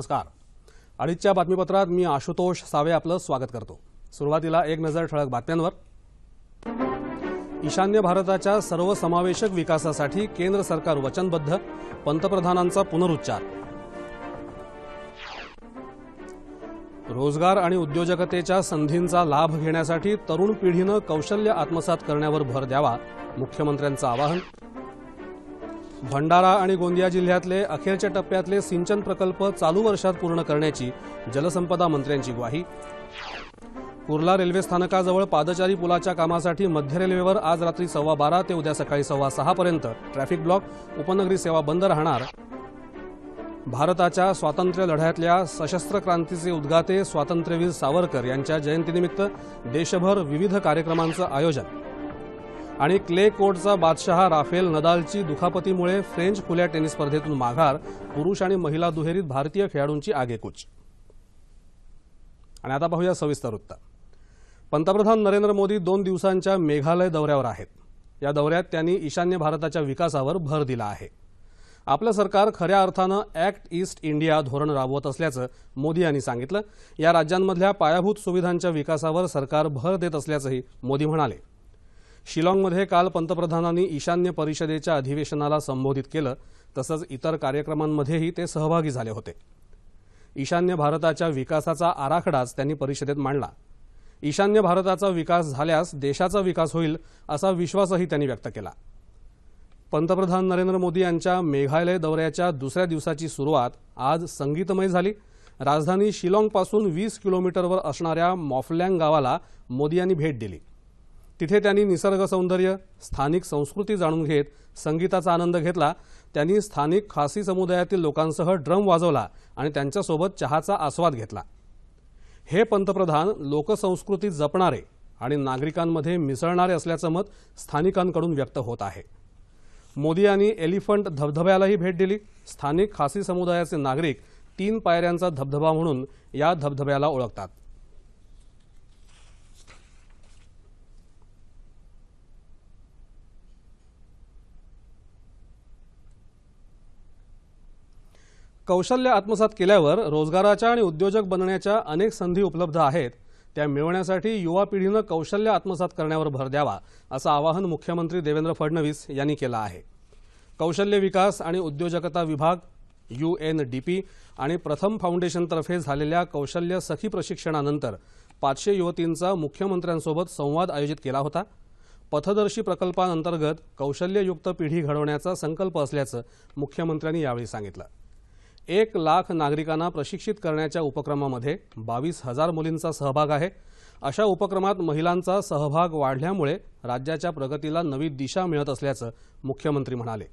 नमस्कार अडीचच्या बातमीपत्रात मी आशुतोष सावे आपलं स्वागत करतो सुरुवातीला एक नजर ठळक बातम्यांवर ईशान्य भारताच्या सर्वसमावेशक विकासासाठी केंद्र सरकार वचनबद्ध पंतप्रधानांचा पुनरुच्चार रोजगार आणि उद्योजकतेच्या संधींचा लाभ घेण्यासाठी तरुण पिढीनं कौशल्य आत्मसात करण्यावर भर द्यावा मुख्यमंत्र्यांचं आवाहन भंडारा आणि गोंदिया जिल्ह्यातले अखेरच्या टप्प्यातले सिंचन प्रकल्प चालू वर्षात पूर्ण करण्याची जलसंपदा मंत्र्यांची ग्वाही कुर्ला रेल्वे स्थानकाजवळ पादचारी पुलाच्या कामासाठी मध्य रेल्वेवर आज रात्री सव्वा बारा ते उद्या सकाळी सव्वा पर्यंत ट्रॅफिक ब्लॉक उपनगरी सेवा बंद राहणार भारताच्या स्वातंत्र्य लढ्यातल्या सशस्त्र क्रांतीचे उद्गाते स्वातंत्र्यवीर सावरकर यांच्या जयंतीनिमित्त देशभर विविध कार्यक्रमांचं आयोजन आणि क्ले कोर्टचा बादशहा राफेल नदालची दुखापतीमुळे फ्रेंच खुल्या टेनिस स्पर्धेतून माघार पुरुष आणि महिला दुहेरीत भारतीय खेळाडूंची आगेकूच आणि आता पाहूया सविस्तर वृत्त पंतप्रधान नरेंद्र मोदी दोन दिवसांच्या मेघालय दौऱ्यावर आहेत या दौऱ्यात त्यांनी ईशान्य भारताच्या विकासावर भर दिला आहे आपलं सरकार खऱ्या अर्थानं ॲक्ट ईस्ट इंडिया धोरण राबवत असल्याचं मोदी यांनी सांगितलं या राज्यांमधल्या पायाभूत सुविधांच्या विकासावर सरकार भर देत असल्याचंही मोदी म्हणाले शिलाँगमध्ये काल पंतप्रधानांनी ईशान्य परिषदेच्या अधिवेशनाला संबोधित केलं तसंच इतर कार्यक्रमांमध्येही ते सहभागी झाले होते ईशान्य भारताच्या विकासाचा आराखडाच त्यांनी परिषदेत मांडला ईशान्य भारताचा विकास झाल्यास देशाचा विकास होईल असा विश्वासही त्यांनी व्यक्त केला पंतप्रधान नरेंद्र मोदी यांच्या मेघालय दौऱ्याच्या दुसऱ्या दिवसाची सुरुवात आज संगीतमय झाली राजधानी शिलाँगपासून वीस किलोमीटरवर असणाऱ्या मॉफलँग गावाला मोदी यांनी भेट दिली तिथे त्यांनी निसर्ग सौंदर्य स्थानिक संस्कृती जाणून घेत संगीताचा आनंद घेतला त्यांनी स्थानिक खासी समुदायातील लोकांसह ड्रम वाजवला आणि त्यांच्यासोबत चहाचा आस्वाद घेतला हे पंतप्रधान लोकसंस्कृती जपणारे आणि नागरिकांमध्ये मिसळणारे असल्याचं मत स्थानिकांकडून व्यक्त होत आहे मोदी यांनी एलिफंट धबधब्यालाही भेट दिली स्थानिक खासी समुदायाचे नागरिक तीन पायऱ्यांचा धबधबा म्हणून या धबधब्याला ओळखतात कौशल्य आत्मसात केल्यावर रोजगाराच्या आणि उद्योजक बनण्याच्या अनेक संधी उपलब्ध आहेत त्या मिळवण्यासाठी युवा पिढीनं कौशल्य आत्मसात करण्यावर भर द्यावा असं आवाहन मुख्यमंत्री देवेंद्र फडणवीस यांनी केलं आहे कौशल्य विकास आणि उद्योजकता विभाग यू एन डी पी आणि प्रथम फाउंडेशनतर्फे झालेल्या कौशल्य सखी प्रशिक्षणानंतर पाचशे युवतींचा मुख्यमंत्र्यांसोबत संवाद आयोजित केला होता पथदर्शी प्रकल्पांतर्गत कौशल्ययुक्त पिढी घडवण्याचा संकल्प असल्याचं मुख्यमंत्र्यांनी यावेळी सांगितलं एक लाख नागरिकांना प्रशिक्षित करण्याच्या उपक्रमामध्ये बावीस हजार मुलींचा सहभाग आहे अशा उपक्रमात महिलांचा सहभाग वाढल्यामुळे राज्याच्या प्रगतीला नवी दिशा मिळत असल्याचं मुख्यमंत्री म्हणाले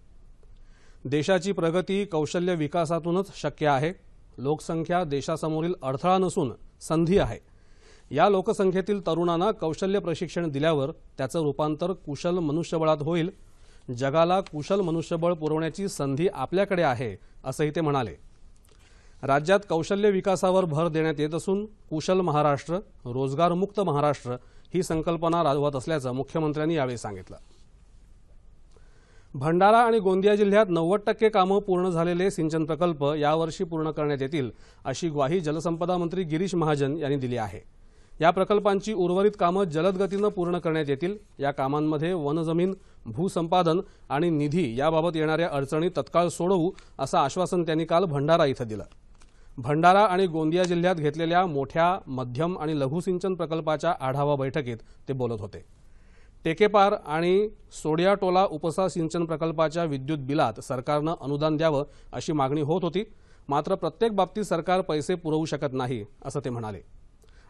देशाची प्रगती कौशल्य विकासातूनच शक्य आहे लोकसंख्या देशासमोरील अडथळा नसून संधी आहे या लोकसंख्येतील तरुणांना कौशल्य प्रशिक्षण दिल्यावर त्याचं रूपांतर कुशल मनुष्यबळात होईल जगाला कुशल मनुष्यबळ पुरवण्याची संधी आपल्याकडे आहे असंही ते म्हणाले राज्यात कौशल्य विकासावर भर देण्यात येत असून कुशल महाराष्ट्र रोजगारमुक्त महाराष्ट्र ही संकल्पना राबवत असल्याचं मुख्यमंत्र्यांनी यावेळी सांगितलं भंडारा आणि गोंदिया जिल्ह्यात नव्वद टक्के कामं पूर्ण झालेले सिंचन प्रकल्प यावर्षी पूर्ण करण्यात येतील अशी ग्वाही जलसंपदा मंत्री गिरीश महाजन यांनी दिली आहे या प्रकल्पांची उर्वरित कामं जलद पूर्ण करण्यात येतील या कामांमध्ये वनजमीन भूसंपादन आणि निधी याबाबत येणाऱ्या अडचणी तत्काळ सोडवू असं आश्वासन त्यांनी काल भंडारा इथं दिलं भंडारा आणि गोंदिया जिल्ह्यात घेतलेल्या मोठ्या मध्यम आणि लघुसिंचन प्रकल्पाच्या आढावा बैठकीत ते बोलत होते टेकेपार आणि सोडियाटोला उपसा सिंचन प्रकल्पाच्या विद्युत बिलात सरकारनं अनुदान द्यावं अशी मागणी होत होती मात्र प्रत्येक बाबतीत सरकार पैसे पुरवू शकत नाही असं ते म्हणाले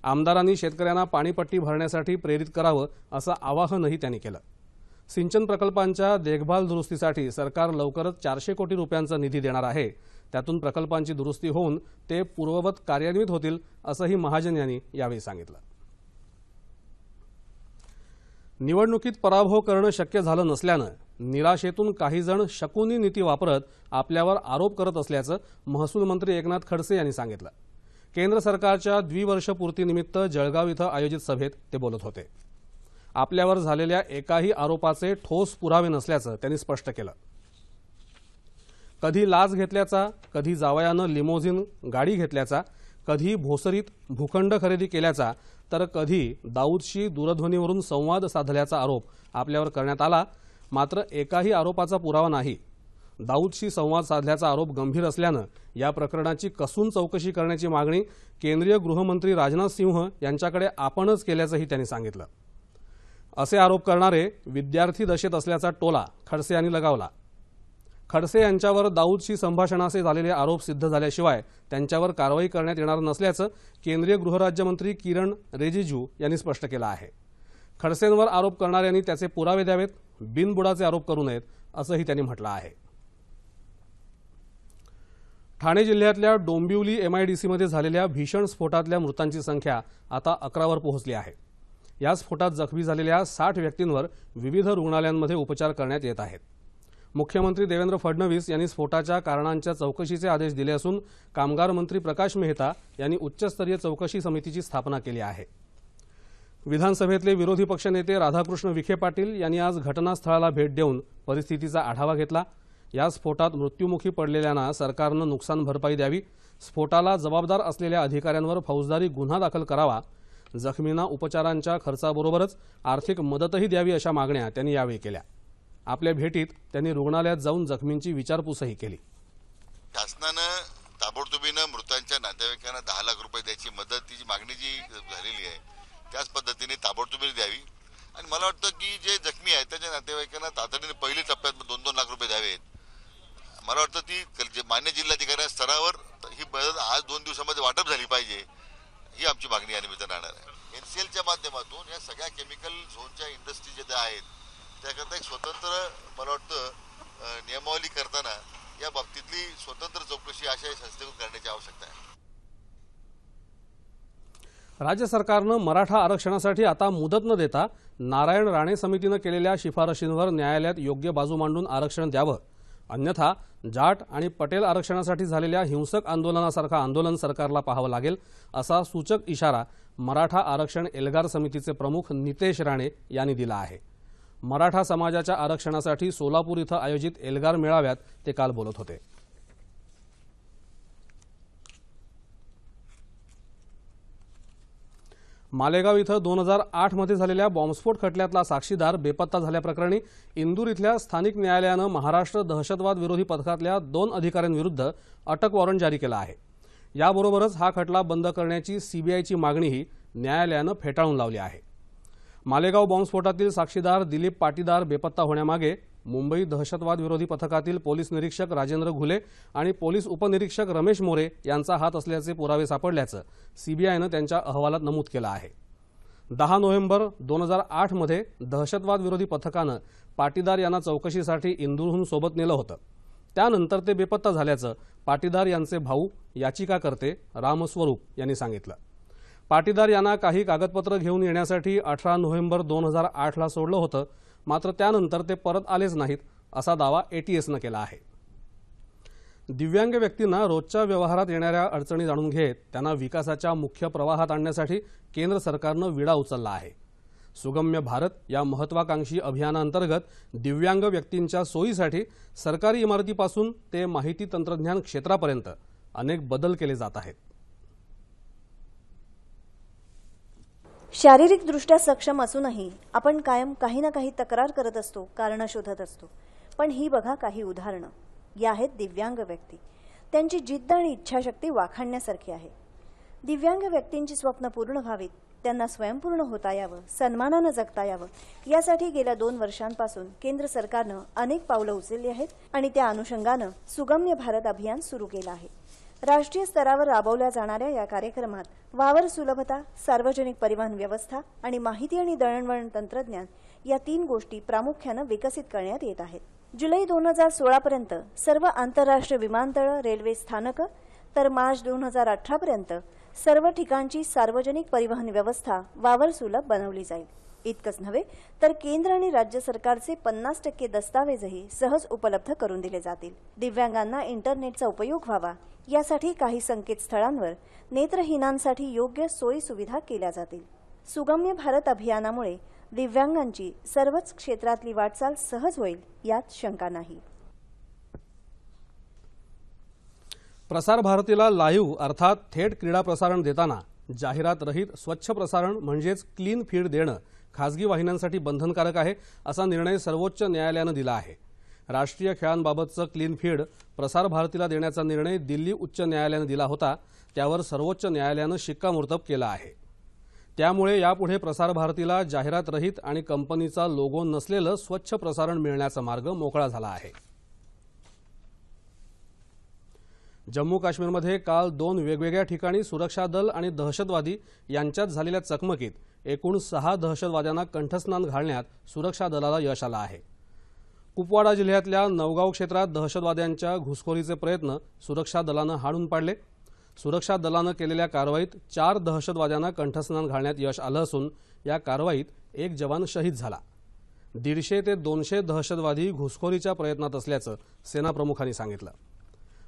आमदारांनी शेतकऱ्यांना पाणीपट्टी भरण्यासाठी प्रेरित करावं असं आवाहनही त्यांनी केलं सिंचन प्रकल्पांच्या देखभाल दुरुस्तीसाठी सरकार लवकरच चारशे कोटी रुपयांचा निधी देणार आहे त्यातून प्रकल्पांची दुरुस्ती होऊन ते पूर्ववत कार्यान्वित होतील असंही महाजन यांनी यावेळी सांगितलं निवडणुकीत पराभव करणं शक्य झालं नसल्यानं निराशेतून काहीजण शकुनी नीती वापरत आपल्यावर आरोप करत असल्याचं महसूल मंत्री एकनाथ खडसे यांनी सांगितलं केंद्र सरकारच्या द्विवर्षपूर्तीनिमित्त जळगाव इथं आयोजित सभेत ते बोलत होते आपल्यावर झालेल्या एकाही आरोपाचे ठोस पुरावे नसल्याचं त्यांनी स्पष्ट केलं कधी लाच घेतल्याचा कधी जावयानं लिमोझिन गाडी घेतल्याचा कधी भोसरीत भूखंड खरेदी केल्याचा तर कधी दाऊदशी दूरध्वनीवरून संवाद साधल्याचा आरोप आपल्यावर करण्यात आला मात्र एकाही आरोपाचा पुरावा नाही दाऊदशी संवाद साधल्याचा आरोप गंभीर असल्यानं या प्रकरणाची कसून चौकशी करण्याची मागणी केंद्रीय गृहमंत्री राजनाथ सिंह यांच्याकडे आपणच केल्याचंही त्यांनी सांगितलं असे आरोप करणारे विद्यार्थी दशेत असल्याचा टोला खडसे यांनी लगावला खडसे यांच्यावर दाऊदशी संभाषणाचे झालेले आरोप सिद्ध झाल्याशिवाय त्यांच्यावर कारवाई करण्यात येणार नसल्याचं केंद्रीय गृहराज्यमंत्री किरण रिजिजू यांनी स्पष्ट केलं आहे खडसेंवर आरोप करणाऱ्यांनी त्याचे पुरावे द्यावेत बिनबुडाचे आरोप करू नयेत असंही त्यांनी म्हटलं आहे ठाणे जिल्ह्यातल्या डोंबिवली एमआयडीसीमध्ये झालेल्या भीषण स्फोटातल्या मृतांची संख्या आता अकरावर पोहोचली आहे या स्फोटात जखमी झालेल्या साठ व्यक्तींवर विविध रुग्णालयांमध्ये उपचार करण्यात येत आहेत मुख्यमंत्री देवेंद्र फडणवीस यांनी स्फोटाच्या कारणांच्या चौकशीचे आदेश दिले असून कामगार मंत्री प्रकाश मेहता यांनी उच्चस्तरीय चौकशी समितीची स्थापना केली आहे विधानसभेतले विरोधी पक्षनेते राधाकृष्ण विखे पाटील यांनी आज घटनास्थळाला भेट देऊन परिस्थितीचा आढावा घेतला या स्फोटात मृत्यूमुखी पडलेल्यांना सरकारनं नुकसान भरपाई द्यावी स्फोटाला जबाबदार असलेल्या अधिकाऱ्यांवर फौजदारी गुन्हा दाखल करावा जखमींना उपचारांच्या खर्चाबरोबरच आर्थिक मदतही द्यावी अशा मागण्या त्यांनी यावेळी केल्या आपल्या भेटीत त्यांनी रुग्णालयात जाऊन जखमींची विचारपूसही केली शासनानं ताबडतोबीनं मृतांच्या नातेवाईकांना दहा लाख रुपये द्यायची मदत जी मागणी जी झालेली आहे त्याच पद्धतीने ताबडतोबीने द्यावी आणि मला वाटतं की जे जखमी आहेत त्याच्या नातेवाईकांना तातडीने पहिल्या टप्प्यात दोन दोन लाख रुपये द्यावेत मला वाटतं ती मान्य जिल्हाधिकाऱ्या स्तरावर ही मदत आज दोन दिवसामध्ये वाटप झाली पाहिजे ही आमची मागणी या निमित्तानं राहणार आहे एनसीएलच्या माध्यमातून या सगळ्या केमिकल झोनच्या इंडस्ट्री ज्या आहेत त्याकरता चौकशी अशा संस्थेकडून करण्याची आवश्यकता आहे राज्य सरकारनं मराठा आरक्षणासाठी आता मुदत न देता नारायण राणे समितीनं केलेल्या शिफारशींवर न्यायालयात योग्य बाजू मांडून आरक्षण द्यावं अन्यथा जाट आणि पटेल आरक्षणासाठी झालेल्या हिंसक आंदोलनासारखं आंदोलन सरकारला पाहावं लागेल असा सूचक इशारा मराठा आरक्षण एल्गार समितीचे प्रमुख नितेश राणे यांनी दिला आहे मराठा समाजाच्या आरक्षणासाठी सोलापूर इथं आयोजित एल्गार मेळाव्यात ते काल बोलत होते मालेगाव इथं दोन हजार आठमध्ये झालेल्या बॉम्बस्फोट खटल्यातला साक्षीदार बेपत्ता झाल्याप्रकरणी इंदूर इथल्या स्थानिक न्यायालयानं महाराष्ट्र दहशतवाद विरोधी पथकातल्या दोन अधिकाऱ्यांविरुद्ध अटक वॉरंट जारी केला आहे याबरोबरच हा खटला बंद करण्याची सीबीआयची मागणीही न्यायालयानं फेटाळून लावली आहे मालेगाव बॉम्बस्फोटातील साक्षीदार दिलीप पाटीदार बेपत्ता होण्यामागे मुंबई दहशतवाद विरोधी पथकातील पोलीस निरीक्षक राजेंद्र घुले आणि पोलीस उपनिरीक्षक रमेश मोरे यांचा हात असल्याचे पुरावे सापडल्याचं सीबीआयनं त्यांच्या अहवालात नमूद केलं आहे दहा नोव्हेंबर दोन हजार आठमध्ये दहशतवाद विरोधी पथकानं पाटीदार यांना चौकशीसाठी इंदूरहून सोबत नेलं होतं त्यानंतर ते बेपत्ता झाल्याचं पाटीदार यांचे भाऊ याचिकाकर्ते रामस्वरूप यांनी सांगितलं पाटीदार यांना काही कागदपत्र घेऊन येण्यासाठी अठरा नोव्हेंबर दोन हजार आठला सोडलं होतं मात्र त्यानंतर ते परत आलेच नाहीत असा दावा एटीएसनं केला आहे दिव्यांग व्यक्तींना रोजच्या व्यवहारात येणाऱ्या अडचणी जाणून घेत त्यांना विकासाच्या मुख्य प्रवाहात आणण्यासाठी केंद्र सरकारनं विडा उचलला आहे सुगम्य भारत या महत्वाकांक्षी अभियानांतर्गत दिव्यांग व्यक्तींच्या सोयीसाठी सरकारी इमारतीपासून ते माहिती तंत्रज्ञान क्षेत्रापर्यंत अनेक बदल केले जात आहेत शारीरिकदृष्ट्या सक्षम असूनही आपण कायम काही ना काही तक्रार करत असतो कारणं शोधत असतो पण ही बघा काही उदाहरणं या आहेत दिव्यांग व्यक्ती त्यांची जिद्द आणि इच्छाशक्ती वाखाणण्यासारखी आहे दिव्यांग व्यक्तींची स्वप्न पूर्ण व्हावीत त्यांना स्वयंपूर्ण होता यावं सन्मानानं जगता यावं यासाठी गेल्या दोन वर्षांपासून केंद्र सरकारनं अनेक पावलं उचलली आहेत आणि त्या अनुषंगानं सुगम्य भारत अभियान सुरू केलं आहे राष्ट्रीय स्तरावर राबवल्या जाणाऱ्या या कार्यक्रमात वावर सुलभता सार्वजनिक परिवहन व्यवस्था आणि माहिती आणि दळणवळण तंत्रज्ञान या तीन गोष्टी प्रामुख्यानं विकसित करण्यात येत आहेत जुलै दोन हजार सोळापर्यंत सर्व आंतरराष्ट्रीय विमानतळ रेल्वे स्थानकं तर मार्च दोन हजार अठरापर्यंत सर्व ठिकाणची सार्वजनिक परिवहन व्यवस्था वावर सुलभ बनवली जाईल इतकंच नव्हे तर केंद्र आणि राज्य सरकारचे पन्नास टक्के दस्तावेजही सहज उपलब्ध करून दिले जातील दिव्यांगांना इंटरनेटचा उपयोग व्हावा यासाठी काही संकेतस्थळांवर नेत्रहीनांसाठी योग्य सोयी सुविधा केल्या जातील सुगम्य भारत अभियानामुळे दिव्यांगांची सर्वच क्षेत्रातली वाटचाल सहज होईल यात शंका नाही प्रसार भारतीला लाईव्ह अर्थात थेट क्रीडा प्रसारण देताना जाहिरात रहित स्वच्छ प्रसारण म्हणजेच क्लीन फीड देणं खासगी वाहिन्यांसाठी बंधनकारक आहे असा निर्णय सर्वोच्च न्यायालयानं दिला आहे राष्ट्रीय खेळांबाबतचं क्लीन फीड प्रसार भारतीला देण्याचा निर्णय दिल्ली उच्च न्यायालयानं दिला होता त्यावर सर्वोच्च न्यायालयानं शिक्कामोर्तब केलं आहे त्यामुळे यापुढे प्रसार भारतीला जाहिरातरहित आणि कंपनीचा लोगो नसलेलं स्वच्छ प्रसारण मिळण्याचा मार्ग मोकळा झाला आहे जम्मू काश्मीरमध्ये काल दोन वेगवेगळ्या ठिकाणी सुरक्षा दल आणि दहशतवादी यांच्यात झालेल्या चकमकीत एकूण सहा दहशतवाद्यांना कंठस्नान घालण्यात सुरक्षा दलाला यश आलं आहे कुपवाडा जिल्ह्यातल्या नवगाव क्षेत्रात दहशतवाद्यांच्या घुसखोरीचे प्रयत्न सुरक्षा दलानं हाणून पाडले सुरक्षा दलानं केलेल्या कारवाईत चार दहशतवाद्यांना कंठस्नान घालण्यात यश आलं असून या कारवाईत एक जवान शहीद झाला दीडशे ते दोनशे दहशतवादी घुसखोरीच्या प्रयत्नात असल्याचं सेनाप्रमुखांनी सांगितलं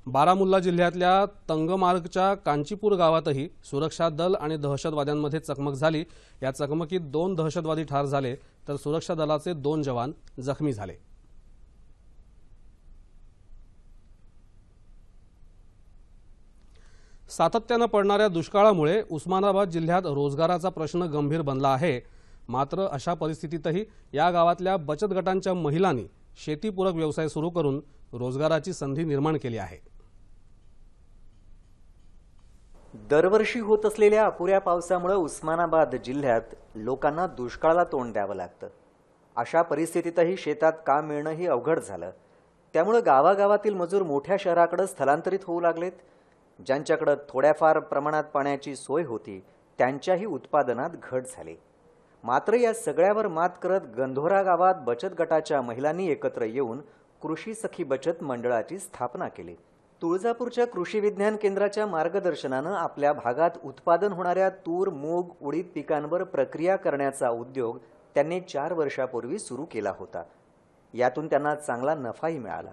बारामुल्ला जिल्ह्यातल्या तंगमार्गच्या कांचीपूर गावातही सुरक्षा दल आणि दहशतवाद्यांमध्ये चकमक झाली या चकमकीत दोन दहशतवादी ठार झाले तर सुरक्षा दलाचे दोन जवान जखमी झाले सातत्यानं पडणाऱ्या दुष्काळामुळे उस्मानाबाद जिल्ह्यात रोजगाराचा प्रश्न गंभीर बनला आहे मात्र अशा परिस्थितीतही या गावातल्या बचत गटांच्या महिलांनी शेतीपूरक व्यवसाय सुरू करून रोजगाराची संधी निर्माण केली आहे दरवर्षी होत असलेल्या अपुऱ्या पावसामुळे उस्मानाबाद जिल्ह्यात लोकांना दुष्काळाला तोंड द्यावं लागतं अशा परिस्थितीतही शेतात काम मिळणंही अवघड झालं त्यामुळे गावागावातील मजूर मोठ्या शहराकडे स्थलांतरित होऊ लागलेत ज्यांच्याकडे थोड्याफार प्रमाणात पाण्याची सोय होती त्यांच्याही उत्पादनात घट झाली मात्र या सगळ्यावर मात करत गंधोरा गावात बचत गटाच्या महिलांनी एकत्र येऊन कृषी सखी बचत मंडळाची स्थापना केली तुळजापूरच्या कृषी विज्ञान केंद्राच्या मार्गदर्शनानं आपल्या भागात उत्पादन होणाऱ्या तूर मूग उडीद पिकांवर प्रक्रिया करण्याचा उद्योग त्यांनी चार वर्षापूर्वी सुरू केला होता यातून त्यांना चांगला नफाही मिळाला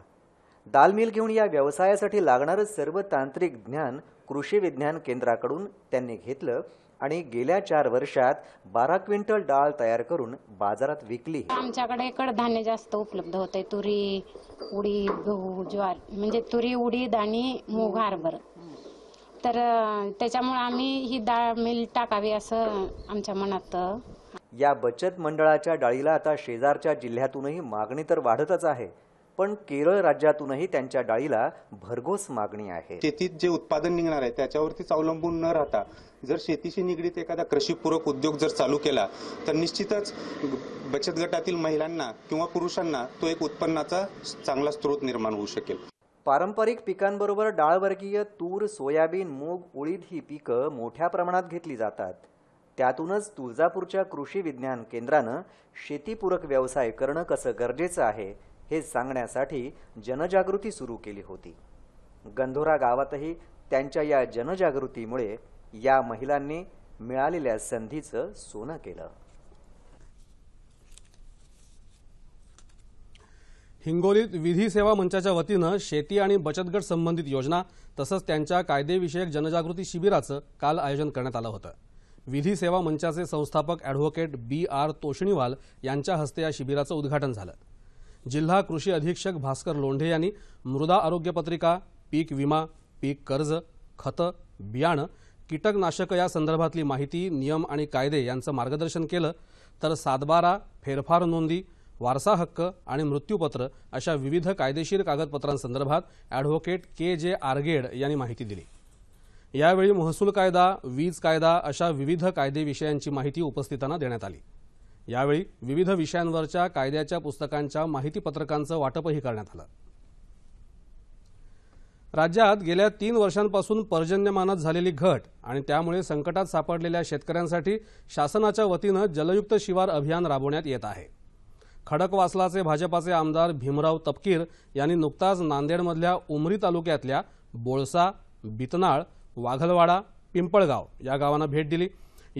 दालमिल घेऊन या व्यवसायासाठी लागणारं सर्व तांत्रिक ज्ञान कृषी विज्ञान केंद्राकडून त्यांनी घेतलं आणि गेल्या चार वर्षात बारा क्विंटल डाळ तयार करून बाजारात विकली आमच्याकडे कडधान्य जास्त उपलब्ध होते तुरी उडी गहू ज्वार म्हणजे तुरी उडीद आणि मुग हारभर तर त्याच्यामुळे आम्ही ही डाळ मिल टाकावी असं आमच्या मनात या बचत मंडळाच्या डाळीला आता शेजारच्या जिल्ह्यातूनही मागणी तर वाढतच आहे पण केरळ राज्यातूनही त्यांच्या डाळीला भरघोस मागणी आहे शेतीत जे उत्पादन निघणार आहे त्याच्यावरतीच अवलंबून न राहता जर शेतीशी निगडीत एखादा कृषीपूरक उद्योग जर चालू केला तर निश्चितच बचत गटातील महिलांना किंवा पुरुषांना तो एक उत्पन्नाचा चांगला स्रोत निर्माण होऊ शकेल पारंपरिक पिकांबरोबर डाळवर्गीय तूर सोयाबीन मूग उळीद ही पिकं मोठ्या प्रमाणात घेतली जातात त्यातूनच तुळजापूरच्या कृषी विज्ञान केंद्रानं शेतीपूरक व्यवसाय करणं कसं गरजेचं आहे हे सांगण्यासाठी जनजागृती सुरू केली होती गंधोरा गावातही त्यांच्या या जनजागृतीमुळे या महिलांनी मिळालेल्या संधीचं सोनं केलं हिंगोलीत विधी सेवा मंचाच्या वतीनं शेती आणि बचतगट संबंधित योजना तसंच त्यांच्या कायदेविषयक जनजागृती शिबिराचं काल आयोजन करण्यात आलं होतं विधी सेवा मंचाचे संस्थापक ॲडव्होकेट बी आर तोषणीवाल यांच्या हस्ते या शिबिराचं उद्घाटन झालं जिल्हा कृषी अधीक्षक भास्कर लोंढे यांनी मृदा आरोग्य पत्रिका पीक विमा पीक कर्ज खतं बियाणं कीटकनाशकं या संदर्भातली माहिती नियम आणि कायदे यांचं मार्गदर्शन केलं तर सातबारा फेरफार नोंदी वारसा हक्क आणि मृत्यूपत्र अशा विविध कायदेशीर कागदपत्रांसंदर्भात ॲडव्होकेट के जे आरगेड यांनी माहिती दिली यावेळी महसूल कायदा वीज कायदा अशा विविध कायदेविषयांची माहिती उपस्थितांना देण्यात आली यावेळी विविध विषयांवरच्या कायद्याच्या पुस्तकांच्या माहितीपत्रकांचं वाटपही करण्यात आलं राज्यात गेल्या तीन वर्षांपासून पर्जन्यमानात झालेली घट आणि त्यामुळे संकटात सापडलेल्या शेतकऱ्यांसाठी शासनाच्या वतीनं जलयुक्त शिवार अभियान राबवण्यात येत आहे खडकवासलाचे भाजपाचे आमदार भीमराव तपकीर यांनी नुकताच नांदेडमधल्या उमरी तालुक्यातल्या बोळसा बितनाळ वाघलवाडा पिंपळगाव या गावांना भेट दिली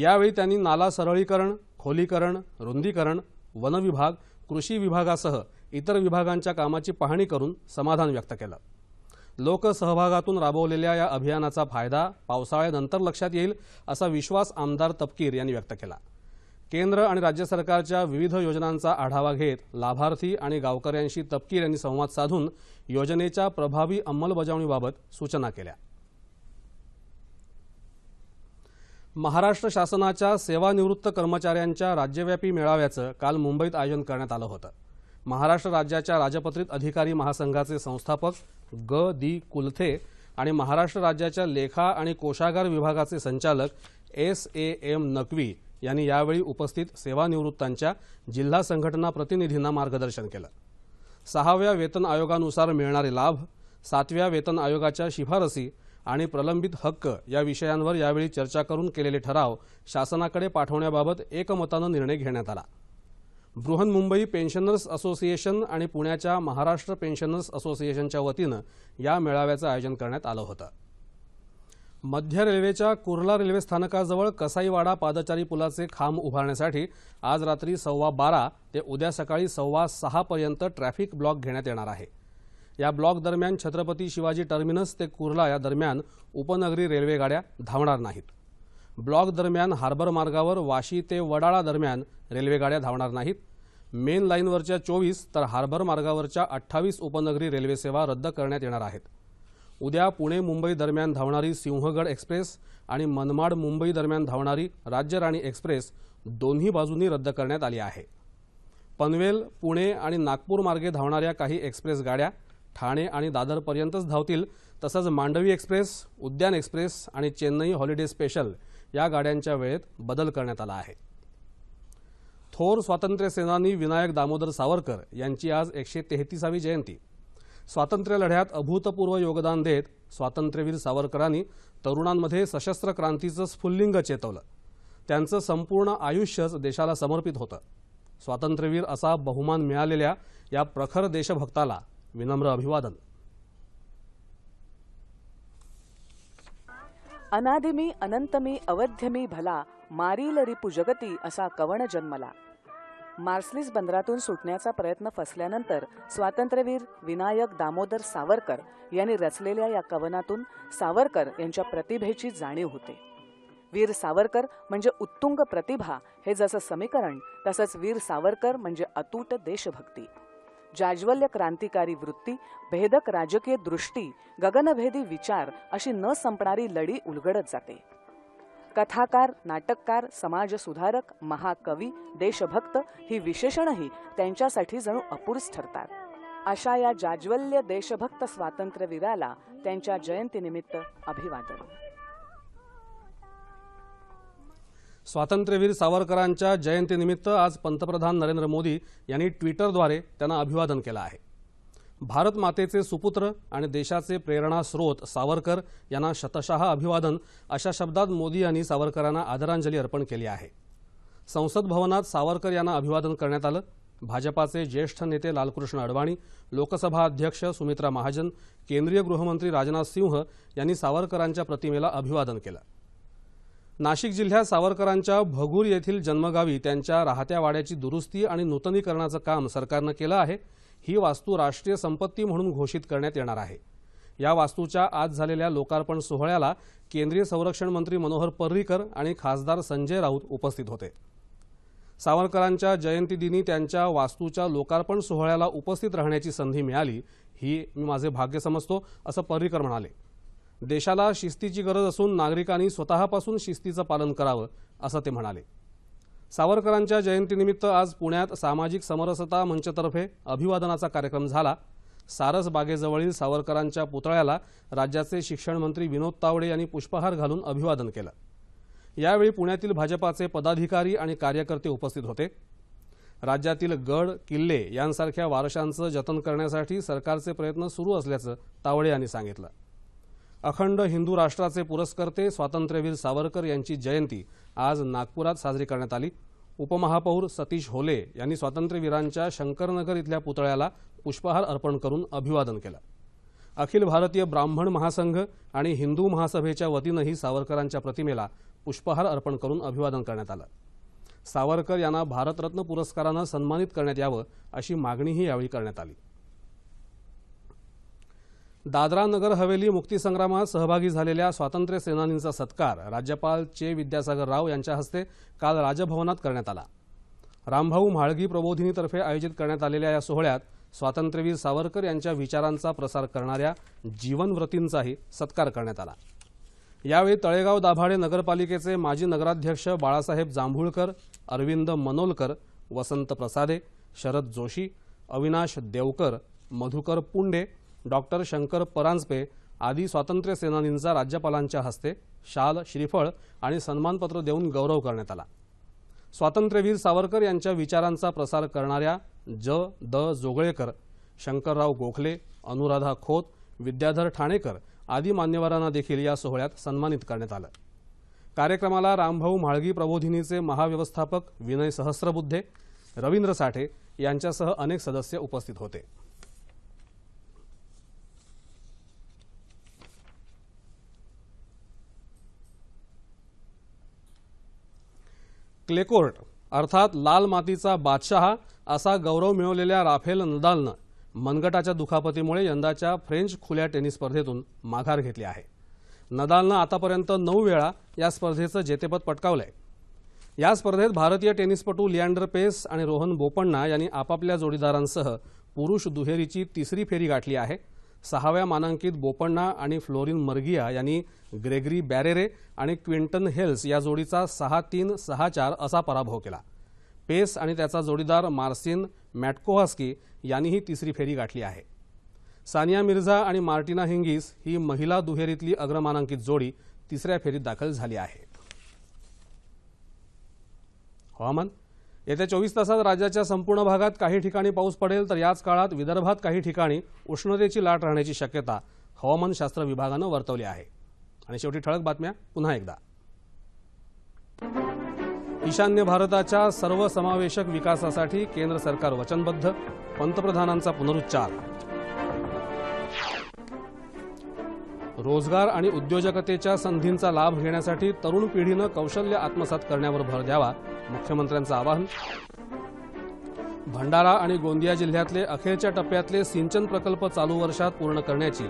यावेळी त्यांनी नाला सरळीकरण खोलीकरण रुंदीकरण वनविभाग कृषी विभागासह इतर विभागांच्या कामाची पाहणी करून समाधान व्यक्त केलं लोकसहभागातून राबवलेल्या या अभियानाचा फायदा पावसाळ्यानंतर लक्षात येईल असा विश्वास आमदार तपकीर यांनी व्यक्त केला केंद्र आणि राज्य सरकारच्या विविध योजनांचा आढावा घेत लाभार्थी आणि गावकऱ्यांशी तपकीर यांनी संवाद साधून योजनेच्या प्रभावी अंमलबजावणीबाबत सूचना केल्या महाराष्ट्र शासनाच्या सेवानिवृत्त कर्मचाऱ्यांच्या राज्यव्यापी मेळाव्याचं काल मुंबईत आयोजन करण्यात आलं होतं महाराष्ट्र राज्याच्या राजपत्रित अधिकारी महासंघाचे संस्थापक ग दी कुलथे आणि महाराष्ट्र राज्याच्या लेखा आणि कोषागार विभागाचे संचालक एस ए एम नकवी यांनी यावेळी उपस्थित सेवानिवृत्तांच्या जिल्हा संघटना प्रतिनिधींना मार्गदर्शन केलं सहाव्या वेतन आयोगानुसार मिळणारे लाभ सातव्या वेतन आयोगाच्या शिफारसी आणि प्रलंबित हक्क या विषयांवर यावेळी चर्चा करून केलेले ठराव शासनाकडे पाठवण्याबाबत एकमतानं निर्णय घेण्यात आला बृहन्मुंबई पेन्शनर्स असोसिएशन आणि पुण्याच्या महाराष्ट्र पेन्शनर्स असोसिएशनच्या वतीनं या मेळाव्याचं आयोजन करण्यात आलं होतं मध्य रेल्वेच्या कुर्ला रेल्वे स्थानकाजवळ कसाईवाडा पादचारी पुलाचे खांब उभारण्यासाठी आज रात्री सव्वा बारा ते उद्या सकाळी सव्वा सहापर्यंत ट्रॅफिक ब्लॉक घेण्यात येणार आहे या ब्लॉक दरम्यान छत्रपती शिवाजी टर्मिनस ते कुर्ला या दरम्यान उपनगरी रेल्वे गाड्या धावणार नाहीत ब्लॉक दरम्यान हार्बर मार्गावर वाशी ते वडाळा दरम्यान रेल्वे गाड्या धावणार नाहीत मेन लाईनवरच्या चोवीस तर हार्बर मार्गावरच्या अठ्ठावीस उपनगरी रेल्वे सेवा रद्द करण्यात येणार आहेत उद्या पुणे मुंबई दरम्यान धावणारी सिंहगड एक्सप्रेस आणि मनमाड मुंबई दरम्यान धावणारी राज्यराणी एक्सप्रेस दोन्ही बाजूंनी रद्द करण्यात आली आहे पनवेल पुणे आणि नागपूर मार्गे धावणाऱ्या काही एक्सप्रेस गाड्या ठाणे आणि दादरपर्यंतच धावतील तसंच मांडवी एक्सप्रेस उद्यान एक्सप्रेस आणि चेन्नई हॉलिडे स्पेशल या गाड्यांच्या वेळेत बदल करण्यात आला आहे थोर स्वातंत्र्य सेनानी विनायक दामोदर सावरकर यांची आज एकशे तेहतीसावी जयंती स्वातंत्र्य लढ्यात अभूतपूर्व योगदान देत स्वातंत्र्यवीर सावरकरांनी तरुणांमध्ये सशस्त्र क्रांतीचं स्फुल्लिंग चेतवलं त्यांचं संपूर्ण आयुष्यच देशाला समर्पित होतं स्वातंत्र्यवीर असा बहुमान मिळालेल्या या प्रखर देशभक्ताला विनम्र अभिवादन अनादिमी अनंतमी अवध्यमी भला मारील रिपू जगती असा कवन जन्मला मार्सलीस बंदरातून सुटण्याचा प्रयत्न फसल्यानंतर स्वातंत्र्यवीर विनायक दामोदर सावरकर यांनी रचलेल्या या कवनातून सावरकर यांच्या प्रतिभेची जाणीव होते वीर सावरकर म्हणजे उत्तुंग प्रतिभा हे जसं समीकरण तसंच वीर सावरकर म्हणजे अतूट देशभक्ती जाज्वल्य क्रांतिकारी वृत्ती भेदक राजकीय दृष्टी गगनभेदी विचार अशी न संपणारी लढी उलगडत जाते कथाकार नाटककार समाजसुधारक महाकवी देशभक्त ही विशेषणही त्यांच्यासाठी जणू अपुरीच ठरतात अशा या जाज्वल्य देशभक्त स्वातंत्र्यवीराला त्यांच्या जयंतीनिमित्त अभिवादन स्वातंत्र्यवीर सावरकरांच्या जयंतीनिमित्त आज पंतप्रधान नरेंद्र मोदी यांनी ट्विटरद्वारे त्यांना अभिवादन केलं आहे भारत मातेचे सुपुत्र आणि देशाचे प्रेरणास्रोत सावरकर यांना शतशः अभिवादन अशा शब्दात मोदी यांनी सावरकरांना आदरांजली अर्पण केली आहे संसद भवनात सावरकर यांना अभिवादन करण्यात आलं भाजपाचे ज्येष्ठ नेते लालकृष्ण अडवाणी लोकसभा अध्यक्ष सुमित्रा महाजन केंद्रीय गृहमंत्री राजनाथ सिंह यांनी सावरकरांच्या प्रतिमेला अभिवादन केलं नाशिक जिल्ह्यात सावरकरांच्या भगूर येथील जन्मगावी त्यांच्या राहत्या वाड्याची दुरुस्ती आणि नूतनीकरणाचं काम सरकारनं केलं आहे ही वास्तू राष्ट्रीय संपत्ती म्हणून घोषित करण्यात येणार आहे या वास्तूच्या आज झालेल्या लोकार्पण सोहळ्याला केंद्रीय संरक्षण मंत्री मनोहर पर्रीकर आणि खासदार संजय राऊत उपस्थित होते सावरकरांच्या जयंतीदिनी त्यांच्या वास्तूच्या लोकार्पण सोहळ्याला उपस्थित राहण्याची संधी मिळाली ही मी माझे भाग्य समजतो असं पर्रीकर म्हणाले देशाला शिस्तीची गरज असून नागरिकांनी स्वतःपासून शिस्तीचं पालन करावं असं ते म्हणाले सावरकरांच्या जयंतीनिमित्त आज पुण्यात सामाजिक समरसता मंचतर्फे अभिवादनाचा कार्यक्रम झाला सारस बागेजवळील सावरकरांच्या पुतळ्याला राज्याचे शिक्षण मंत्री विनोद तावडे यांनी पुष्पहार घालून अभिवादन केलं यावेळी पुण्यातील भाजपाचे पदाधिकारी आणि कार्यकर्ते उपस्थित होते राज्यातील गड किल्ले यांसारख्या वारशांचं जतन करण्यासाठी सरकारचे प्रयत्न सुरू असल्याचं तावडे यांनी सांगितलं अखंड हिंदू राष्ट्राचे पुरस्कर्ते स्वातंत्र्यवीर सावरकर यांची जयंती आज नागपुरात साजरी करण्यात आली उपमहापौर सतीश होले यांनी स्वातंत्र्यवीरांच्या शंकरनगर इथल्या पुतळ्याला पुष्पहार अर्पण करून अभिवादन केलं अखिल भारतीय ब्राह्मण महासंघ आणि हिंदू महासभेच्या वतीनंही सावरकरांच्या प्रतिमेला पुष्पहार अर्पण करून अभिवादन करण्यात आलं सावरकर यांना भारतरत्न पुरस्कारानं सन्मानित करण्यात यावं अशी मागणीही यावेळी करण्यात आली दादरा नगर हवेली मुक्तीसंग्रामात सहभागी झालेल्या स्वातंत्र्य सत्कार राज्यपाल चे विद्यासागर राव यांच्या हस्ते काल राजभवनात करण्यात आला रामभाऊ म्हाळगी प्रबोधिनीतर्फे आयोजित करण्यात आलेल्या या सोहळ्यात स्वातंत्र्यवीर सावरकर यांच्या विचारांचा प्रसार करणाऱ्या जीवनव्रतींचाही सत्कार करण्यात आला यावेळी तळेगाव दाभाडे नगरपालिकेचे माजी नगराध्यक्ष बाळासाहेब जांभूळकर अरविंद मनोलकर वसंत प्रसादे शरद जोशी अविनाश देवकर मधुकर पुंडे डॉक्टर शंकर परांजपे आदी स्वातंत्र्य सेनानींचा राज्यपालांच्या हस्ते शाल श्रीफळ आणि सन्मानपत्र देऊन गौरव करण्यात आला स्वातंत्र्यवीर सावरकर यांच्या विचारांचा प्रसार करणाऱ्या ज द जोगळेकर शंकरराव गोखले अनुराधा खोत विद्याधर ठाणेकर आदी मान्यवरांना देखील या सोहळ्यात सन्मानित करण्यात आलं कार्यक्रमाला रामभाऊ म्हाळगी प्रबोधिनीचे महाव्यवस्थापक विनय सहस्रबुद्धे रवींद्र साठे यांच्यासह अनेक सदस्य उपस्थित होते क्लेकोर्ट अर्थात लाल मातीचा बादशहा असा गौरव मिळवलेल्या राफेल नदालनं मनगटाच्या दुखापतीमुळे यंदाच्या फ्रेंच खुल्या टेनिस स्पर्धेतून माघार घेतली आहे नदालनं आतापर्यंत नऊ वेळा या स्पर्धेचं जेतेपद पटकावलं या स्पर्धेत भारतीय टेनिसपटू लिएंडर पेस आणि रोहन बोपण्णा यांनी आपापल्या जोडीदारांसह पुरुष दुहेरीची तिसरी फेरी गाठली आहे सहाव्या मानांकित बोपण्णा आणि फ्लोरिन मर्गिया यांनी ग्रेगरी बॅरेरे आणि क्विंटन हेल्स या जोडीचा सहा तीन सहा चार असा पराभव केला पेस आणि त्याचा जोडीदार मार्सिन मॅटकोहास्की यांनीही तिसरी फेरी गाठली आहे सानिया मिर्झा आणि मार्टिना हिंगीस ही महिला दुहेरीतली अग्रमानांकित जोडी तिसऱ्या फेरीत दाखल झाली आहे हवामान येत्या चोवीस तासात राज्याच्या संपूर्ण भागात काही ठिकाणी पाऊस पडेल तर याच काळात विदर्भात काही ठिकाणी उष्णतेची लाट राहण्याची शक्यता हवामानशास्त्र विभागानं वर्तवली आहे आणि शेवटी ठळक बातम्या पुन्हा एकदा ईशान्य भारताच्या सर्वसमावेशक विकासासाठी केंद्र सरकार वचनबद्ध पंतप्रधानांचा पुनरुच्चार रोजगार आणि उद्योजकतेच्या संधींचा लाभ घेण्यासाठी तरुण पिढीनं कौशल्य आत्मसात करण्यावर भर द्यावा मुख्यमंत्र्यांचं आवाहन भंडारा आणि गोंदिया जिल्ह्यातले अखेरच्या टप्प्यातले सिंचन प्रकल्प चालू वर्षात पूर्ण करण्याची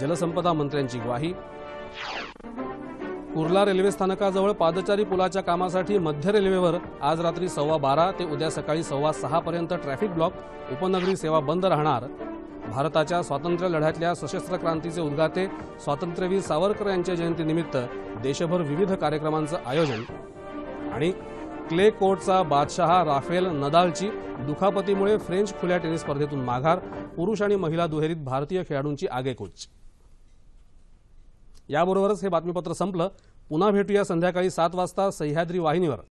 जलसंपदा मंत्र्यांची ग्वाही कुर्ला रेल्वे स्थानकाजवळ पादचारी पुलाच्या कामासाठी मध्य रेल्वेवर आज रात्री सव्वा बारा ते उद्या सकाळी सव्वा सहापर्यंत ट्रॅफिक ब्लॉक उपनगरी सेवा बंद राहणार भारताच्या स्वातंत्र्य लढ्यातल्या सशस्त्र क्रांतीचे उद्गाते स्वातंत्र्यवीर सावरकर यांच्या जयंतीनिमित्त देशभर विविध कार्यक्रमांचं आयोजन आणि क्ले कोर्टचा बादशहा राफेल नदालची दुखापतीमुळे फ्रेंच खुल्या टेनिस स्पर्धेतून माघार पुरुष आणि महिला दुहेरीत भारतीय खेळाडूंची आगेकूच याबरोबरच हे बातमीपत्र संपलं पुन्हा भेटूया संध्याकाळी सात वाजता सह्याद्री वाहिनीवर